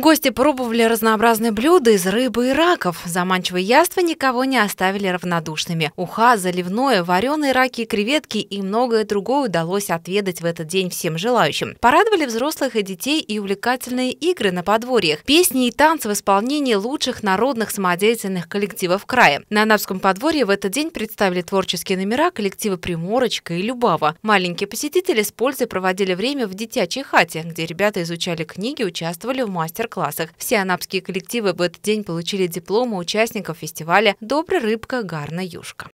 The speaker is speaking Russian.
Гости пробовали разнообразные блюда из рыбы и раков. Заманчивые яства никого не оставили равнодушными. Уха, заливное, вареные раки креветки и многое другое удалось отведать в этот день всем желающим. Порадовали взрослых и детей и увлекательные игры на подворьях, песни и танцы в исполнении лучших народных самодеятельных коллективов края. На Анапском подворье в этот день представили творческие номера коллективы «Приморочка» и «Любава». Маленькие посетители с пользой проводили время в детячей хате, где ребята изучали книги, участвовали в мастер мастер-классах. Все анапские коллективы в этот день получили дипломы участников фестиваля «Добрый рыбка Гарна Юшка».